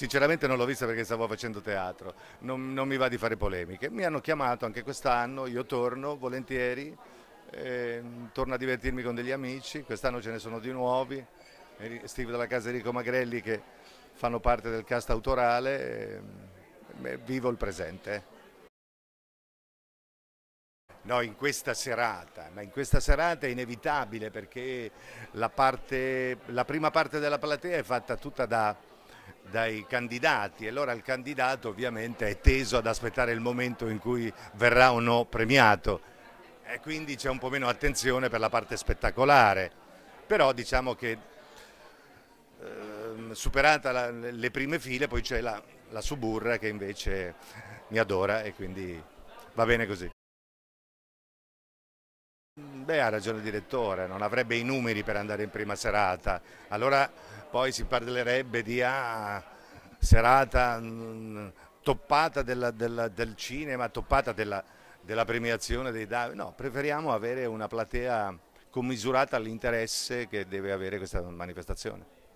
Sinceramente non l'ho vista perché stavo facendo teatro, non, non mi va di fare polemiche. Mi hanno chiamato anche quest'anno, io torno volentieri, eh, torno a divertirmi con degli amici, quest'anno ce ne sono di nuovi, Steve della casa Enrico Magrelli che fanno parte del cast autorale, eh, vivo il presente. No, in questa serata, ma in questa serata è inevitabile perché la, parte, la prima parte della platea è fatta tutta da dai candidati e allora il candidato ovviamente è teso ad aspettare il momento in cui verrà o no premiato e quindi c'è un po' meno attenzione per la parte spettacolare, però diciamo che eh, superata la, le prime file poi c'è la, la suburra che invece mi adora e quindi va bene così. Beh, ha ragione il direttore, non avrebbe i numeri per andare in prima serata, allora poi si parlerebbe di ah, serata mm, toppata della, della, del cinema, toppata della, della premiazione dei Davi. No, preferiamo avere una platea commisurata all'interesse che deve avere questa manifestazione.